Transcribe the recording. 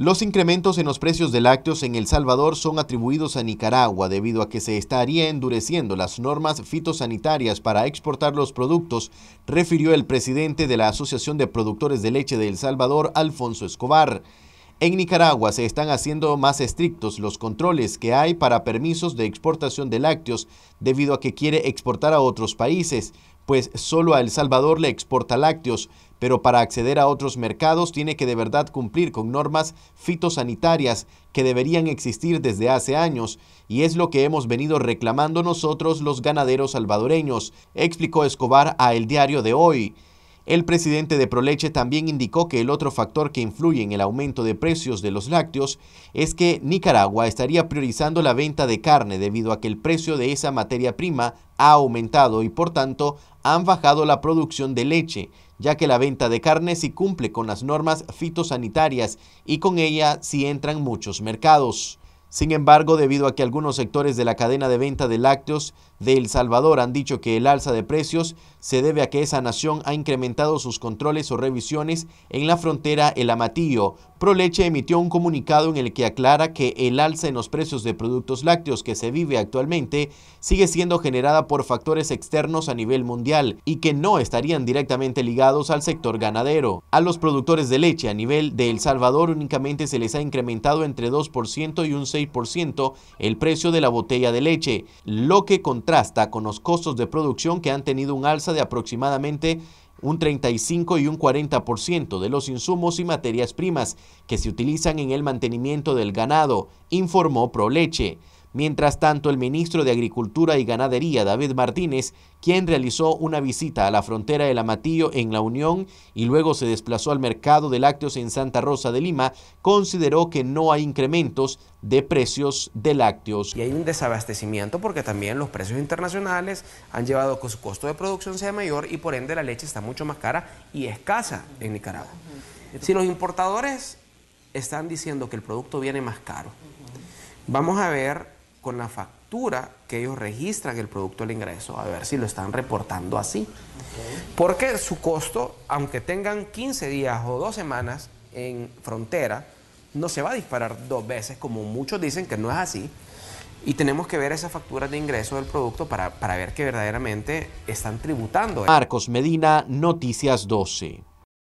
Los incrementos en los precios de lácteos en El Salvador son atribuidos a Nicaragua debido a que se estaría endureciendo las normas fitosanitarias para exportar los productos, refirió el presidente de la Asociación de Productores de Leche de El Salvador, Alfonso Escobar. En Nicaragua se están haciendo más estrictos los controles que hay para permisos de exportación de lácteos debido a que quiere exportar a otros países, pues solo a El Salvador le exporta lácteos, pero para acceder a otros mercados tiene que de verdad cumplir con normas fitosanitarias que deberían existir desde hace años, y es lo que hemos venido reclamando nosotros los ganaderos salvadoreños, explicó Escobar a El Diario de Hoy. El presidente de Proleche también indicó que el otro factor que influye en el aumento de precios de los lácteos es que Nicaragua estaría priorizando la venta de carne debido a que el precio de esa materia prima ha aumentado y por tanto han bajado la producción de leche, ya que la venta de carne sí cumple con las normas fitosanitarias y con ella sí entran muchos mercados. Sin embargo, debido a que algunos sectores de la cadena de venta de lácteos de El Salvador han dicho que el alza de precios se debe a que esa nación ha incrementado sus controles o revisiones en la frontera El Amatillo, Proleche emitió un comunicado en el que aclara que el alza en los precios de productos lácteos que se vive actualmente sigue siendo generada por factores externos a nivel mundial y que no estarían directamente ligados al sector ganadero. A los productores de leche a nivel de El Salvador únicamente se les ha incrementado entre 2% y un el precio de la botella de leche, lo que contrasta con los costos de producción que han tenido un alza de aproximadamente un 35 y un 40% de los insumos y materias primas que se utilizan en el mantenimiento del ganado, informó ProLeche. Mientras tanto, el ministro de Agricultura y Ganadería, David Martínez, quien realizó una visita a la frontera del Amatillo en La Unión y luego se desplazó al mercado de lácteos en Santa Rosa de Lima, consideró que no hay incrementos de precios de lácteos. Y hay un desabastecimiento porque también los precios internacionales han llevado a que su costo de producción sea mayor y por ende la leche está mucho más cara y escasa en Nicaragua. Si los importadores están diciendo que el producto viene más caro, vamos a ver con la factura que ellos registran el producto del ingreso, a ver si lo están reportando así. Porque su costo, aunque tengan 15 días o dos semanas en frontera, no se va a disparar dos veces, como muchos dicen que no es así. Y tenemos que ver esas facturas de ingreso del producto para, para ver que verdaderamente están tributando. Marcos Medina, Noticias 12.